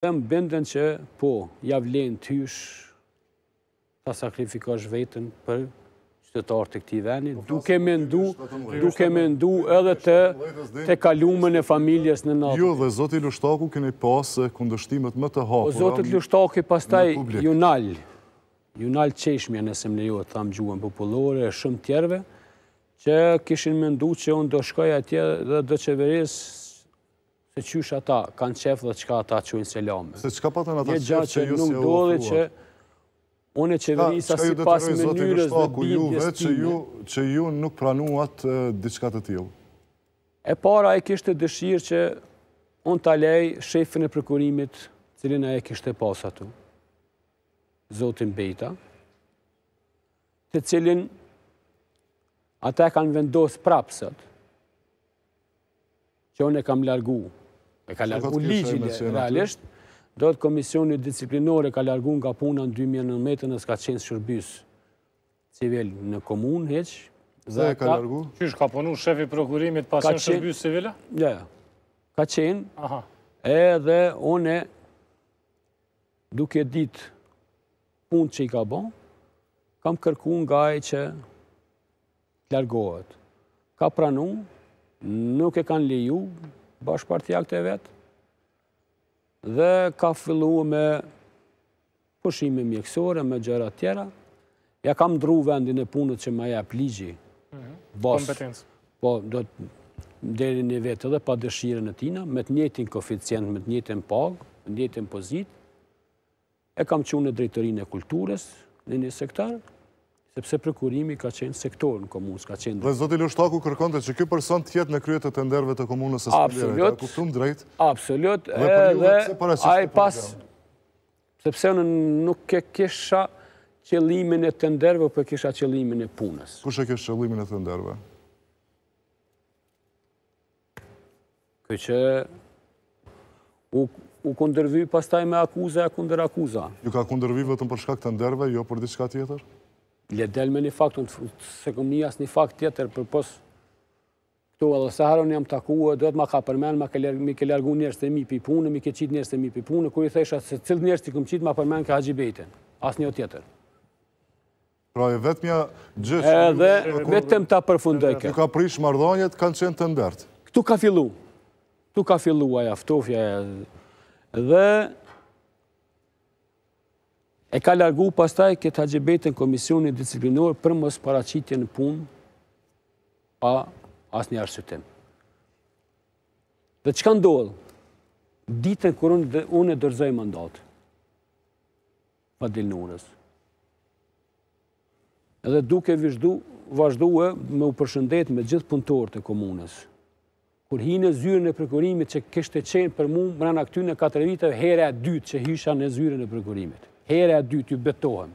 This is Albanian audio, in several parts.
Më bëndën që po, javlen të hysh, ta sakrifikash vetën për qytetarët të këti venit, po, duke me ndu, duke me ndu edhe të, të kalumën e familjes në natë. Jo, dhe Zotit Lushtaku këne pasë eh, kundështimet më të hapura. Zotit Lushtaku i pastaj ju nalë, ju nalë qeshmja nëse më lejohet, tham gjuën populore, shumë tjerve, që kishin me ndu që unë do shkoj atje dhe dhe qeveris qysh ata kanë qefë dhe qëka ata qëjnë selame. Se qëka patën ata qëjnë që ju si e ufruat? Në gjatë që nëmë dohet që une qëvërinë sa si pasë më njërës dhe bëjnë gjestimi. Që ju nuk pranuat dhe qëkatë të tiju? E para e kishtë të dëshirë që unë ta lejë shëjfin e përkurimit qëlin a e kishtë e pasë atu, Zotin Bejta, që cilin ata e kanë vendosë prapsat që e kam larguu e ka largu ligjile realisht, do të komisioni disciplinore ka largu nga puna në 2019 në s'ka qenë shërbys civil në komunë heq. Dhe e ka largu? Qysh, ka punu shefi prokurimit pasën shërbys civila? Ja, ka qenë, edhe one duke dit punë që i ka bon, kam kërku nga e që largohet. Ka pranu, nuk e kanë leju, bashkë partia këtë e vetë, dhe ka fillu me pëshime mjekësore, me gjera tjera. Ja kam dru vendin e punët që ma ja pligji, mhm, Kompetencë. po do të deri një vetë edhe pa dëshirën e tina, me të njetin koficient, me të njetin pagë, me të njetin pozit, e kam qunë në Drejtërinë e kulturës, në një sektarë, sepse përkurimi ka qenë sektorën komunës, ka qenë... Dhe zotë Ilushtaku kërkonte që kjo person të jetë në kryet të tenderve të komunës e spilire, të kuptum drejt? Absolut, dhe për një vëtë se të Sepse në nuk e kisha qëlimin e tenderve, për po kisha qëlimin e punës. Kush e kisha qëlimin e tenderve? Këqë u këndërvi pastaj me akuza e këndër akuza. Ju ka këndërvi vëtëm për shkak tenderve, jo për diçka tjetër? ledel me një faktë, se këm një asë një fakt tjetër, për posë, këtu edhe seharën jam taku, do të ma ka përmenë, mi ke lërgu njërës të mi pipunë, mi ke qitë njërës të mi pipunë, kërë i thesha se cilë njërës të këm qitë, ma përmenë ka haqji bejten, asë një tjetër. Pra e vetë mja gjithë... dhe vetëm ta përfundojke. Këtu ka prish mardhonjet, kanë qenë të ndertë. Këtu ka fillu. Këtu ka fillu aja, ftofja e... Dhe... E ka largu pastaj këtë haqibetën Komisioni Disciplinuar për mos paracitje në pun pa as një arsutim. Dhe që ka ndohet? Ditën dhe unë e dërzoj mandat pa dilnurës. Edhe duke vishdu, vazhdu e me u përshëndet me gjithë punëtor të komunës. Kur hi në zyrën e përkurimit që kështë të qenë për mu, mërën a këty në 4 vitëve, herë e 2 që hisha në zyrën e përkurimit herë e dytë ju betohem.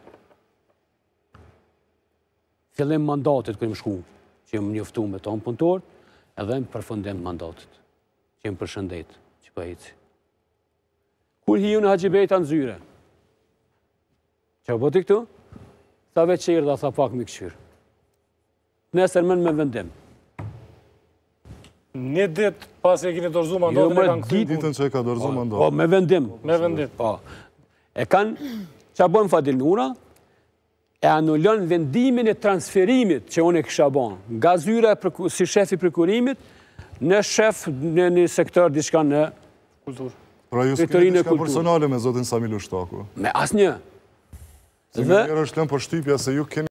Fillim mandatit më shku, që jëmë njëftu me tonë punëtorët, edhe në përfundim mandatit, që jëmë përshëndet, që për po hejtë. Kur hiu në haqibeta në zyre, që bëti po këtu, ta veqirë dhe tha pak më këshyrë. Nesër mën me vendim. Një ditë pas e kini dorëzu mandatën jo, e kanë këtë? Ditën që e ka dorëzu mandatën. Po, me vendim. Me vendim. Po, po e kanë, që bënë Fadil Nura, e anullon vendimin e transferimit që unë e kësha bënë, nga zyra si shefi prekurimit, në shef në një sektor diçka në kultur. Pra ju s'kete diçka personale me zotin Samilu Shtaku? Me asë një. Dhe...